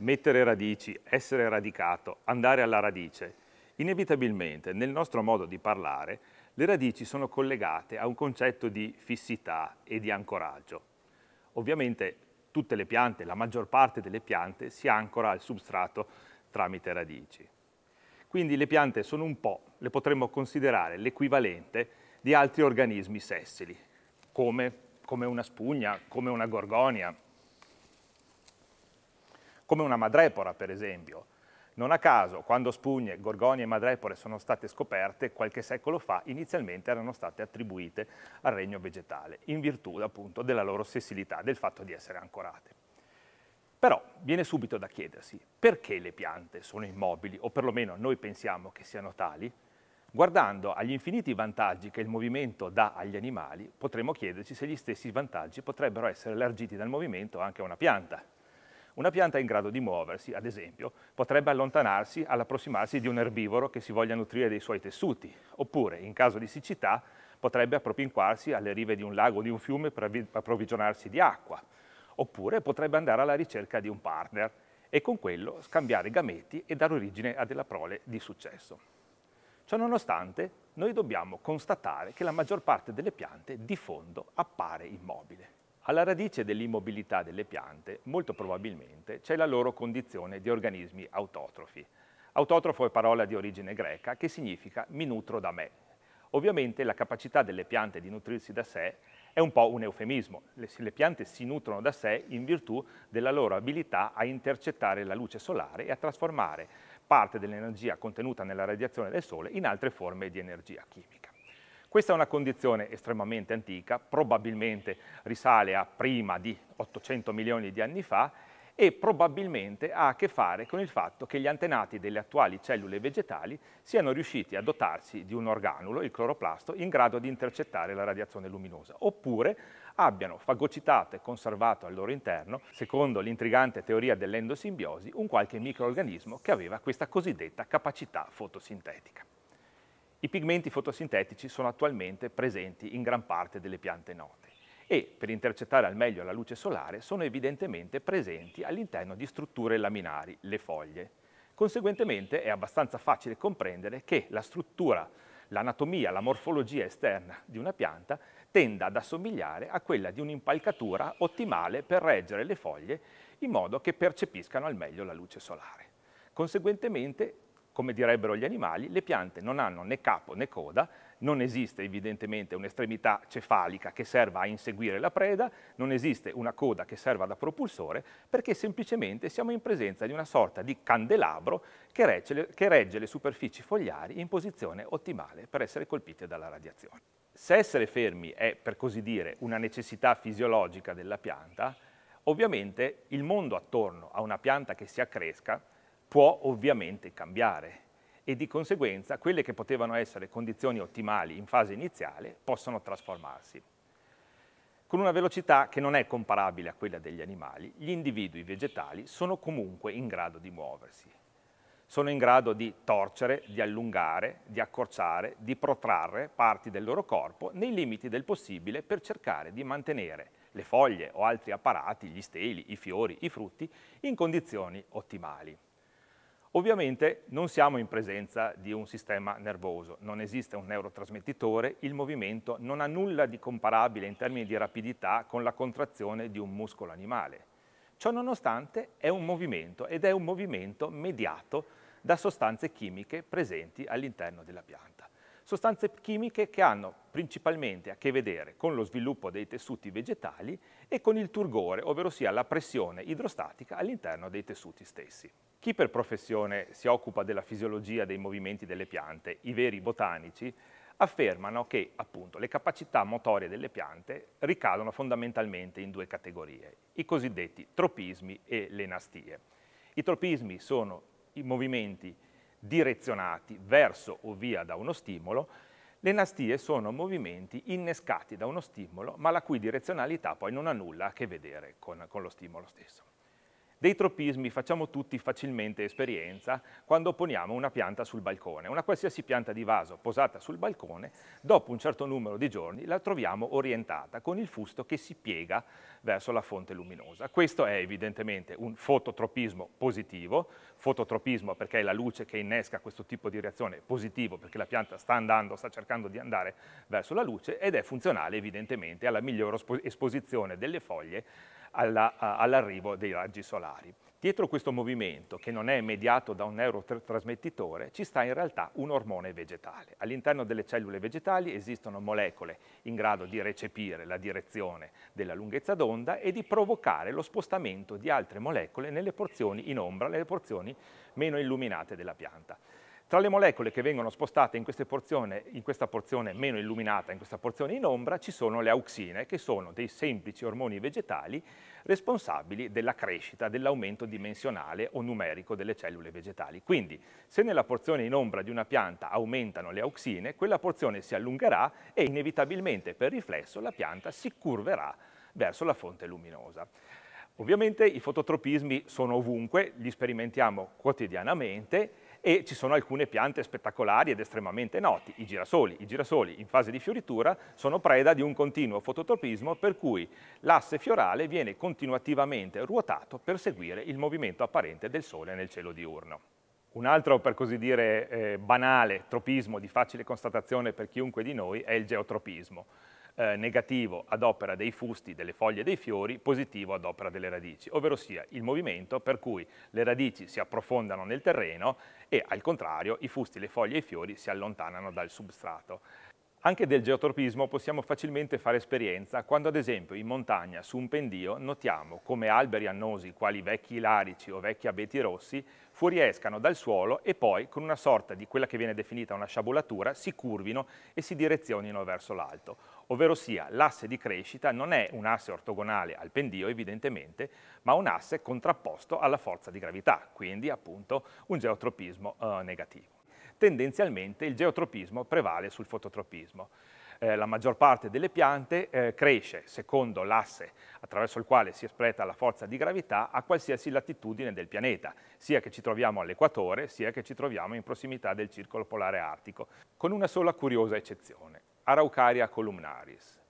mettere radici, essere radicato, andare alla radice, inevitabilmente nel nostro modo di parlare le radici sono collegate a un concetto di fissità e di ancoraggio. Ovviamente tutte le piante, la maggior parte delle piante, si ancora al substrato tramite radici. Quindi le piante sono un po', le potremmo considerare l'equivalente di altri organismi sessili, come, come una spugna, come una gorgonia, come una madrepora per esempio. Non a caso, quando spugne, gorgoni e madrepore sono state scoperte qualche secolo fa, inizialmente erano state attribuite al regno vegetale, in virtù appunto della loro sessilità, del fatto di essere ancorate. Però viene subito da chiedersi perché le piante sono immobili, o perlomeno noi pensiamo che siano tali? Guardando agli infiniti vantaggi che il movimento dà agli animali, potremmo chiederci se gli stessi vantaggi potrebbero essere elargiti dal movimento anche a una pianta. Una pianta in grado di muoversi, ad esempio, potrebbe allontanarsi all'approssimarsi di un erbivoro che si voglia nutrire dei suoi tessuti, oppure, in caso di siccità, potrebbe appropinquarsi alle rive di un lago o di un fiume per approvvigionarsi di acqua, oppure potrebbe andare alla ricerca di un partner e con quello scambiare gameti e dare origine a della prole di successo. Ciononostante, noi dobbiamo constatare che la maggior parte delle piante di fondo appare immobile. Alla radice dell'immobilità delle piante, molto probabilmente, c'è la loro condizione di organismi autotrofi. Autotrofo è parola di origine greca che significa mi nutro da me. Ovviamente la capacità delle piante di nutrirsi da sé è un po' un eufemismo. Le, le piante si nutrono da sé in virtù della loro abilità a intercettare la luce solare e a trasformare parte dell'energia contenuta nella radiazione del Sole in altre forme di energia chimica. Questa è una condizione estremamente antica, probabilmente risale a prima di 800 milioni di anni fa e probabilmente ha a che fare con il fatto che gli antenati delle attuali cellule vegetali siano riusciti a dotarsi di un organulo, il cloroplasto, in grado di intercettare la radiazione luminosa, oppure abbiano fagocitato e conservato al loro interno, secondo l'intrigante teoria dell'endosimbiosi, un qualche microorganismo che aveva questa cosiddetta capacità fotosintetica. I pigmenti fotosintetici sono attualmente presenti in gran parte delle piante note e, per intercettare al meglio la luce solare, sono evidentemente presenti all'interno di strutture laminari, le foglie. Conseguentemente è abbastanza facile comprendere che la struttura, l'anatomia, la morfologia esterna di una pianta tenda ad assomigliare a quella di un'impalcatura ottimale per reggere le foglie in modo che percepiscano al meglio la luce solare. Conseguentemente come direbbero gli animali, le piante non hanno né capo né coda, non esiste evidentemente un'estremità cefalica che serva a inseguire la preda, non esiste una coda che serva da propulsore, perché semplicemente siamo in presenza di una sorta di candelabro che regge le, che regge le superfici fogliari in posizione ottimale per essere colpite dalla radiazione. Se essere fermi è, per così dire, una necessità fisiologica della pianta, ovviamente il mondo attorno a una pianta che si accresca può ovviamente cambiare e di conseguenza quelle che potevano essere condizioni ottimali in fase iniziale possono trasformarsi. Con una velocità che non è comparabile a quella degli animali, gli individui vegetali sono comunque in grado di muoversi. Sono in grado di torcere, di allungare, di accorciare, di protrarre parti del loro corpo nei limiti del possibile per cercare di mantenere le foglie o altri apparati, gli steli, i fiori, i frutti in condizioni ottimali. Ovviamente non siamo in presenza di un sistema nervoso, non esiste un neurotrasmettitore, il movimento non ha nulla di comparabile in termini di rapidità con la contrazione di un muscolo animale. Ciò nonostante è un movimento ed è un movimento mediato da sostanze chimiche presenti all'interno della pianta. Sostanze chimiche che hanno principalmente a che vedere con lo sviluppo dei tessuti vegetali e con il turgore, ovvero sia la pressione idrostatica all'interno dei tessuti stessi. Chi per professione si occupa della fisiologia dei movimenti delle piante, i veri botanici, affermano che appunto, le capacità motorie delle piante ricadono fondamentalmente in due categorie, i cosiddetti tropismi e le nastie. I tropismi sono i movimenti direzionati verso o via da uno stimolo, le nastie sono movimenti innescati da uno stimolo ma la cui direzionalità poi non ha nulla a che vedere con, con lo stimolo stesso. Dei tropismi facciamo tutti facilmente esperienza quando poniamo una pianta sul balcone. Una qualsiasi pianta di vaso posata sul balcone, dopo un certo numero di giorni la troviamo orientata con il fusto che si piega verso la fonte luminosa. Questo è evidentemente un fototropismo positivo, fototropismo perché è la luce che innesca questo tipo di reazione positivo, perché la pianta sta andando, sta cercando di andare verso la luce ed è funzionale evidentemente alla migliore esposizione delle foglie all'arrivo dei raggi solari. Dietro questo movimento, che non è mediato da un neurotrasmettitore, ci sta in realtà un ormone vegetale. All'interno delle cellule vegetali esistono molecole in grado di recepire la direzione della lunghezza d'onda e di provocare lo spostamento di altre molecole nelle porzioni in ombra, nelle porzioni meno illuminate della pianta. Tra le molecole che vengono spostate in, porzione, in, questa porzione meno illuminata, in questa porzione in ombra, ci sono le auxine, che sono dei semplici ormoni vegetali responsabili della crescita, dell'aumento dimensionale o numerico delle cellule vegetali. Quindi, se nella porzione in ombra di una pianta aumentano le auxine, quella porzione si allungherà e inevitabilmente per riflesso la pianta si curverà verso la fonte luminosa. Ovviamente i fototropismi sono ovunque, li sperimentiamo quotidianamente e ci sono alcune piante spettacolari ed estremamente noti, i girasoli. I girasoli in fase di fioritura sono preda di un continuo fototropismo per cui l'asse fiorale viene continuativamente ruotato per seguire il movimento apparente del sole nel cielo diurno. Un altro, per così dire, eh, banale tropismo di facile constatazione per chiunque di noi è il geotropismo eh, negativo ad opera dei fusti, delle foglie e dei fiori, positivo ad opera delle radici, ovvero sia il movimento per cui le radici si approfondano nel terreno e al contrario i fusti, le foglie e i fiori si allontanano dal substrato. Anche del geotropismo possiamo facilmente fare esperienza quando ad esempio in montagna su un pendio notiamo come alberi annosi quali vecchi larici o vecchi abeti rossi fuoriescano dal suolo e poi con una sorta di quella che viene definita una sciabolatura si curvino e si direzionino verso l'alto ovvero sia l'asse di crescita non è un asse ortogonale al pendio evidentemente, ma un asse contrapposto alla forza di gravità, quindi appunto un geotropismo eh, negativo. Tendenzialmente il geotropismo prevale sul fototropismo. Eh, la maggior parte delle piante eh, cresce secondo l'asse attraverso il quale si espleta la forza di gravità a qualsiasi latitudine del pianeta, sia che ci troviamo all'equatore, sia che ci troviamo in prossimità del circolo polare artico, con una sola curiosa eccezione. Araucaria columnaris,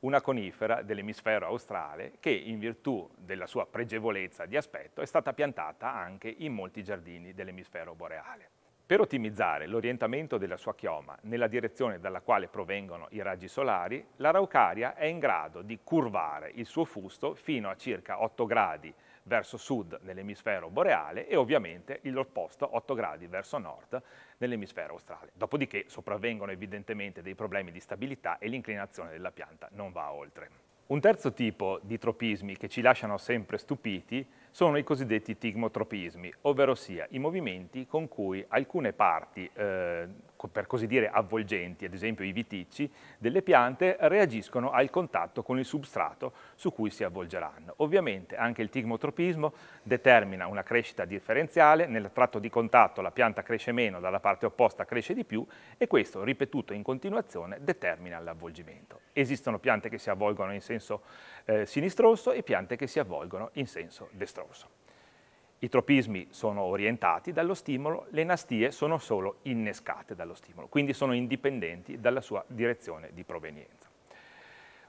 una conifera dell'emisfero australe che, in virtù della sua pregevolezza di aspetto, è stata piantata anche in molti giardini dell'emisfero boreale. Per ottimizzare l'orientamento della sua chioma nella direzione dalla quale provengono i raggi solari, l'araucaria è in grado di curvare il suo fusto fino a circa 8 gradi verso sud nell'emisfero boreale e ovviamente l'opposto 8 gradi verso nord nell'emisfero australe. Dopodiché sopravvengono evidentemente dei problemi di stabilità e l'inclinazione della pianta non va oltre. Un terzo tipo di tropismi che ci lasciano sempre stupiti sono i cosiddetti tigmotropismi, ovvero sia i movimenti con cui alcune parti, eh, per così dire avvolgenti, ad esempio i viticci, delle piante reagiscono al contatto con il substrato su cui si avvolgeranno. Ovviamente anche il tigmotropismo determina una crescita differenziale, nel tratto di contatto la pianta cresce meno, dalla parte opposta cresce di più e questo ripetuto in continuazione determina l'avvolgimento. Esistono piante che si avvolgono in senso eh, sinistrorso e piante che si avvolgono in senso destrorso. I tropismi sono orientati dallo stimolo, le nastie sono solo innescate dallo stimolo, quindi sono indipendenti dalla sua direzione di provenienza.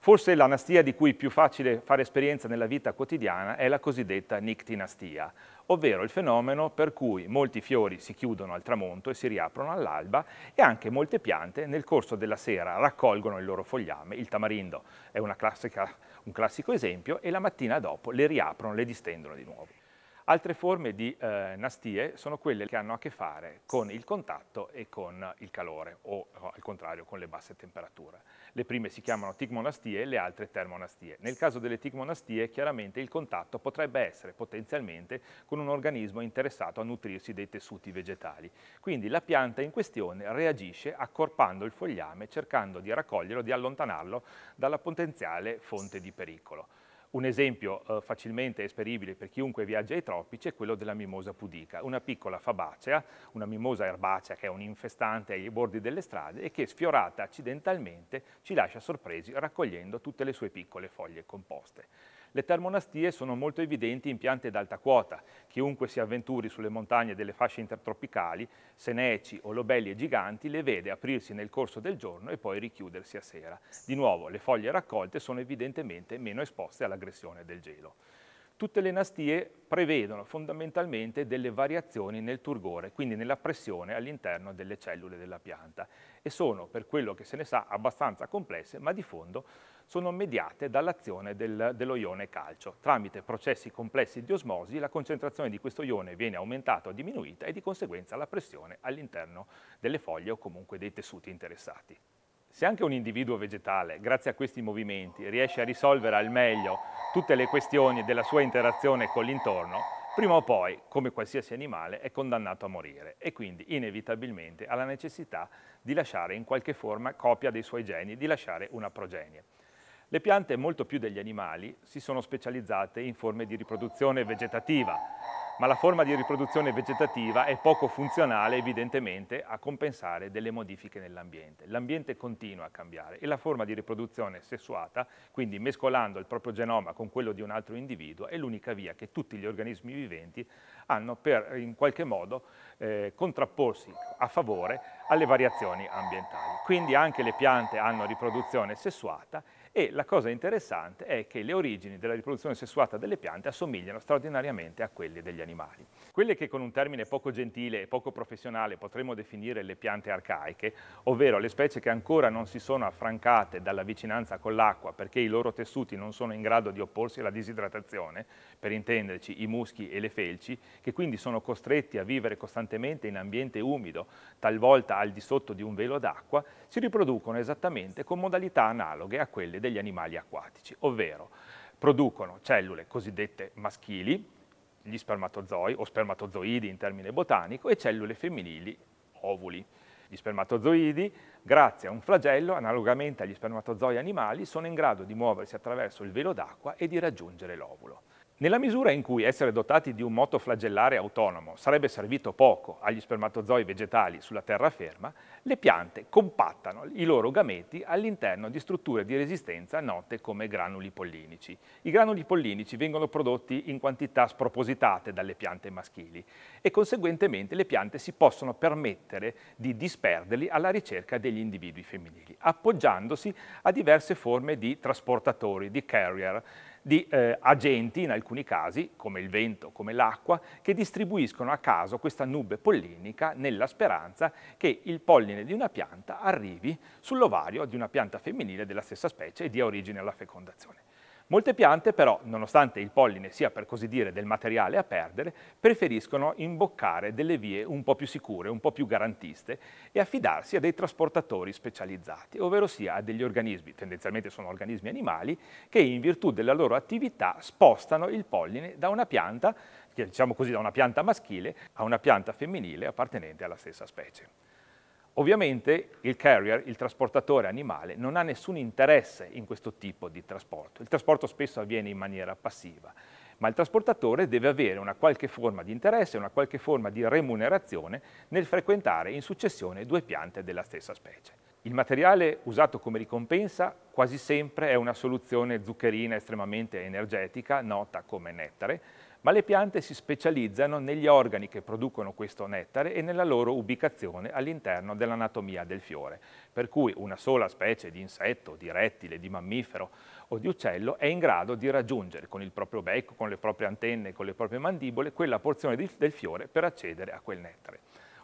Forse la nastia di cui è più facile fare esperienza nella vita quotidiana è la cosiddetta nictinastia, ovvero il fenomeno per cui molti fiori si chiudono al tramonto e si riaprono all'alba e anche molte piante nel corso della sera raccolgono il loro fogliame, il tamarindo è classica, un classico esempio, e la mattina dopo le riaprono, le distendono di nuovo. Altre forme di eh, nastie sono quelle che hanno a che fare con il contatto e con il calore o al contrario con le basse temperature. Le prime si chiamano tigmonastie e le altre termonastie. Nel caso delle tigmonastie chiaramente il contatto potrebbe essere potenzialmente con un organismo interessato a nutrirsi dei tessuti vegetali. Quindi la pianta in questione reagisce accorpando il fogliame cercando di raccoglierlo, di allontanarlo dalla potenziale fonte di pericolo. Un esempio eh, facilmente esperibile per chiunque viaggia ai tropici è quello della mimosa pudica, una piccola fabacea, una mimosa erbacea che è un infestante ai bordi delle strade e che sfiorata accidentalmente ci lascia sorpresi raccogliendo tutte le sue piccole foglie composte. Le termonastie sono molto evidenti in piante d'alta quota. Chiunque si avventuri sulle montagne delle fasce intertropicali, seneci o lobelli e giganti, le vede aprirsi nel corso del giorno e poi richiudersi a sera. Di nuovo, le foglie raccolte sono evidentemente meno esposte all'aggressione del gelo. Tutte le nastie prevedono fondamentalmente delle variazioni nel turgore, quindi nella pressione all'interno delle cellule della pianta e sono, per quello che se ne sa, abbastanza complesse, ma di fondo sono mediate dall'azione del, dello ione calcio. Tramite processi complessi di osmosi la concentrazione di questo ione viene aumentata o diminuita e di conseguenza la pressione all'interno delle foglie o comunque dei tessuti interessati. Se anche un individuo vegetale, grazie a questi movimenti, riesce a risolvere al meglio tutte le questioni della sua interazione con l'intorno, prima o poi, come qualsiasi animale, è condannato a morire e quindi inevitabilmente ha la necessità di lasciare in qualche forma copia dei suoi geni, di lasciare una progenie. Le piante, molto più degli animali, si sono specializzate in forme di riproduzione vegetativa, ma la forma di riproduzione vegetativa è poco funzionale evidentemente a compensare delle modifiche nell'ambiente. L'ambiente continua a cambiare e la forma di riproduzione sessuata, quindi mescolando il proprio genoma con quello di un altro individuo, è l'unica via che tutti gli organismi viventi hanno per in qualche modo eh, contrapporsi a favore alle variazioni ambientali. Quindi anche le piante hanno riproduzione sessuata e la cosa interessante è che le origini della riproduzione sessuata delle piante assomigliano straordinariamente a quelle degli animali. Quelle che con un termine poco gentile e poco professionale potremmo definire le piante arcaiche, ovvero le specie che ancora non si sono affrancate dalla vicinanza con l'acqua perché i loro tessuti non sono in grado di opporsi alla disidratazione, per intenderci i muschi e le felci, che quindi sono costretti a vivere costantemente in ambiente umido, talvolta al di sotto di un velo d'acqua, si riproducono esattamente con modalità analoghe a quelle degli animali degli animali acquatici, ovvero producono cellule cosiddette maschili, gli spermatozoi o spermatozoidi in termine botanico, e cellule femminili, ovuli. Gli spermatozoidi, grazie a un flagello, analogamente agli spermatozoi animali, sono in grado di muoversi attraverso il velo d'acqua e di raggiungere l'ovulo. Nella misura in cui essere dotati di un moto flagellare autonomo sarebbe servito poco agli spermatozoi vegetali sulla terraferma, le piante compattano i loro gameti all'interno di strutture di resistenza note come granuli pollinici. I granuli pollinici vengono prodotti in quantità spropositate dalle piante maschili e conseguentemente le piante si possono permettere di disperderli alla ricerca degli individui femminili, appoggiandosi a diverse forme di trasportatori, di carrier, di eh, agenti, in alcuni casi, come il vento, come l'acqua, che distribuiscono a caso questa nube pollinica nella speranza che il polline di una pianta arrivi sull'ovario di una pianta femminile della stessa specie e dia origine alla fecondazione. Molte piante però, nonostante il polline sia per così dire del materiale a perdere, preferiscono imboccare delle vie un po' più sicure, un po' più garantiste e affidarsi a dei trasportatori specializzati, ovvero sia a degli organismi, tendenzialmente sono organismi animali, che in virtù della loro attività spostano il polline da una pianta, diciamo così, da una pianta maschile a una pianta femminile appartenente alla stessa specie. Ovviamente il carrier, il trasportatore animale, non ha nessun interesse in questo tipo di trasporto. Il trasporto spesso avviene in maniera passiva, ma il trasportatore deve avere una qualche forma di interesse, una qualche forma di remunerazione nel frequentare in successione due piante della stessa specie. Il materiale usato come ricompensa quasi sempre è una soluzione zuccherina estremamente energetica, nota come nettare, ma le piante si specializzano negli organi che producono questo nettare e nella loro ubicazione all'interno dell'anatomia del fiore, per cui una sola specie di insetto, di rettile, di mammifero o di uccello è in grado di raggiungere con il proprio becco, con le proprie antenne, con le proprie mandibole, quella porzione del fiore per accedere a quel nettare.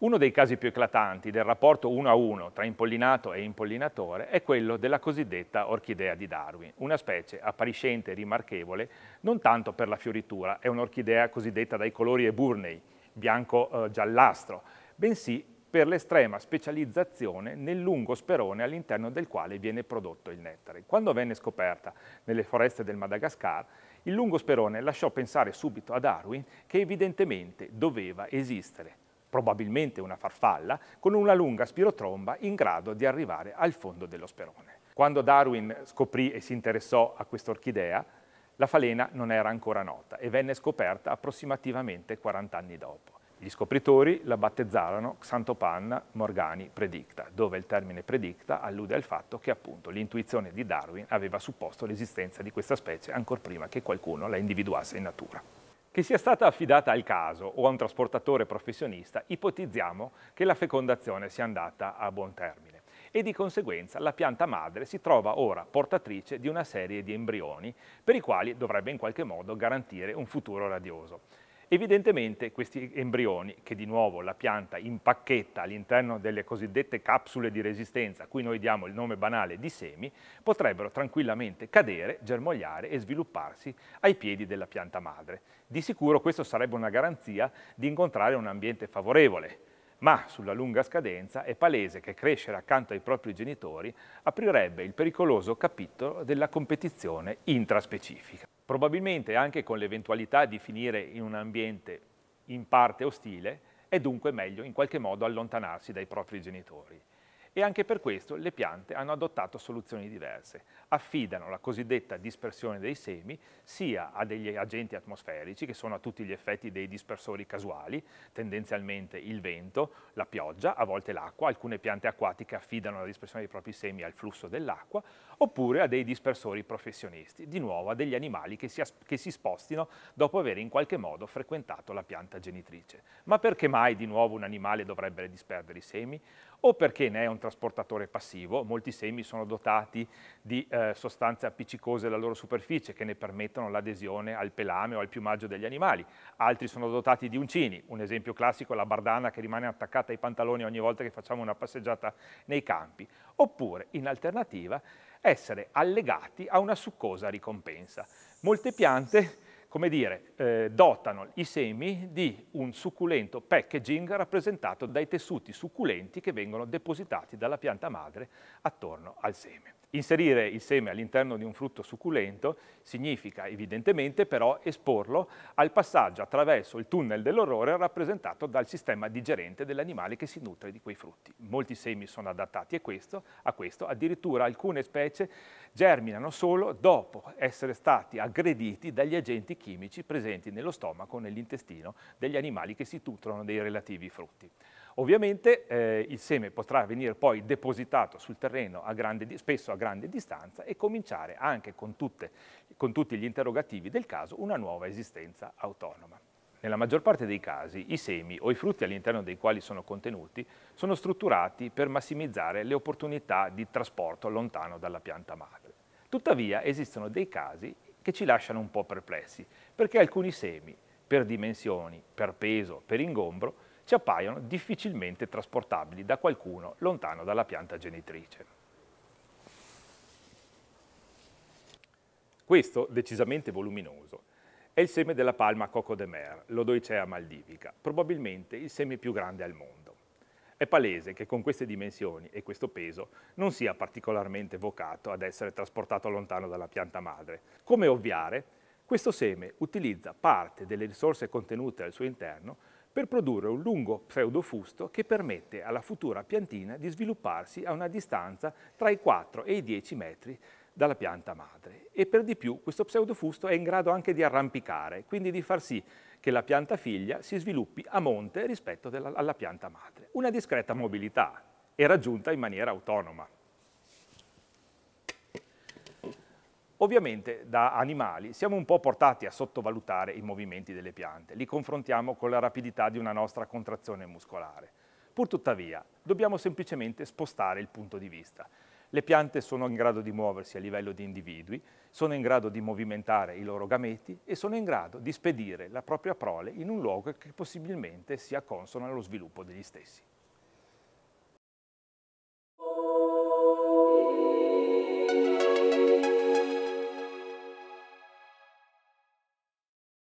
Uno dei casi più eclatanti del rapporto uno a uno tra impollinato e impollinatore è quello della cosiddetta orchidea di Darwin, una specie appariscente e rimarchevole non tanto per la fioritura, è un'orchidea cosiddetta dai colori eburnei, bianco-giallastro, eh, bensì per l'estrema specializzazione nel lungo sperone all'interno del quale viene prodotto il nettare. Quando venne scoperta nelle foreste del Madagascar, il lungo sperone lasciò pensare subito a Darwin che evidentemente doveva esistere probabilmente una farfalla, con una lunga spirotromba in grado di arrivare al fondo dello sperone. Quando Darwin scoprì e si interessò a quest'orchidea, la falena non era ancora nota e venne scoperta approssimativamente 40 anni dopo. Gli scopritori la battezzarono Xantopanna Morgani Predicta, dove il termine predicta allude al fatto che appunto l'intuizione di Darwin aveva supposto l'esistenza di questa specie ancora prima che qualcuno la individuasse in natura. Che sia stata affidata al caso o a un trasportatore professionista, ipotizziamo che la fecondazione sia andata a buon termine e di conseguenza la pianta madre si trova ora portatrice di una serie di embrioni per i quali dovrebbe in qualche modo garantire un futuro radioso. Evidentemente questi embrioni, che di nuovo la pianta impacchetta all'interno delle cosiddette capsule di resistenza, a cui noi diamo il nome banale di semi, potrebbero tranquillamente cadere, germogliare e svilupparsi ai piedi della pianta madre. Di sicuro questo sarebbe una garanzia di incontrare un ambiente favorevole, ma sulla lunga scadenza è palese che crescere accanto ai propri genitori aprirebbe il pericoloso capitolo della competizione intraspecifica probabilmente anche con l'eventualità di finire in un ambiente in parte ostile, è dunque meglio in qualche modo allontanarsi dai propri genitori e anche per questo le piante hanno adottato soluzioni diverse. Affidano la cosiddetta dispersione dei semi sia a degli agenti atmosferici, che sono a tutti gli effetti dei dispersori casuali, tendenzialmente il vento, la pioggia, a volte l'acqua, alcune piante acquatiche affidano la dispersione dei propri semi al flusso dell'acqua, oppure a dei dispersori professionisti, di nuovo a degli animali che si, che si spostino dopo aver in qualche modo frequentato la pianta genitrice. Ma perché mai di nuovo un animale dovrebbe disperdere i semi? o perché ne è un trasportatore passivo, molti semi sono dotati di eh, sostanze appiccicose alla loro superficie che ne permettono l'adesione al pelame o al piumaggio degli animali, altri sono dotati di uncini, un esempio classico è la bardana che rimane attaccata ai pantaloni ogni volta che facciamo una passeggiata nei campi, oppure in alternativa essere allegati a una succosa ricompensa. Molte piante come dire, eh, dotano i semi di un succulento packaging rappresentato dai tessuti succulenti che vengono depositati dalla pianta madre attorno al seme. Inserire il seme all'interno di un frutto succulento significa evidentemente però esporlo al passaggio attraverso il tunnel dell'orrore rappresentato dal sistema digerente dell'animale che si nutre di quei frutti. Molti semi sono adattati a questo, a questo, addirittura alcune specie germinano solo dopo essere stati aggrediti dagli agenti chimici presenti nello stomaco o nell'intestino degli animali che si nutrono dei relativi frutti. Ovviamente eh, il seme potrà venire poi depositato sul terreno a grande, spesso a grande distanza e cominciare anche con, tutte, con tutti gli interrogativi del caso una nuova esistenza autonoma. Nella maggior parte dei casi i semi o i frutti all'interno dei quali sono contenuti sono strutturati per massimizzare le opportunità di trasporto lontano dalla pianta madre. Tuttavia esistono dei casi che ci lasciano un po' perplessi, perché alcuni semi, per dimensioni, per peso, per ingombro, ci appaiono difficilmente trasportabili da qualcuno lontano dalla pianta genitrice. Questo, decisamente voluminoso, è il seme della palma Coco de Mer, l'Odoicea maldivica, probabilmente il seme più grande al mondo. È palese che con queste dimensioni e questo peso non sia particolarmente vocato ad essere trasportato lontano dalla pianta madre. Come ovviare, questo seme utilizza parte delle risorse contenute al suo interno per produrre un lungo pseudofusto che permette alla futura piantina di svilupparsi a una distanza tra i 4 e i 10 metri dalla pianta madre. E per di più questo pseudofusto è in grado anche di arrampicare, quindi di far sì che la pianta figlia si sviluppi a monte rispetto alla pianta madre. Una discreta mobilità è raggiunta in maniera autonoma. Ovviamente da animali siamo un po' portati a sottovalutare i movimenti delle piante, li confrontiamo con la rapidità di una nostra contrazione muscolare. Purtuttavia, dobbiamo semplicemente spostare il punto di vista. Le piante sono in grado di muoversi a livello di individui, sono in grado di movimentare i loro gameti e sono in grado di spedire la propria prole in un luogo che possibilmente sia consono allo sviluppo degli stessi.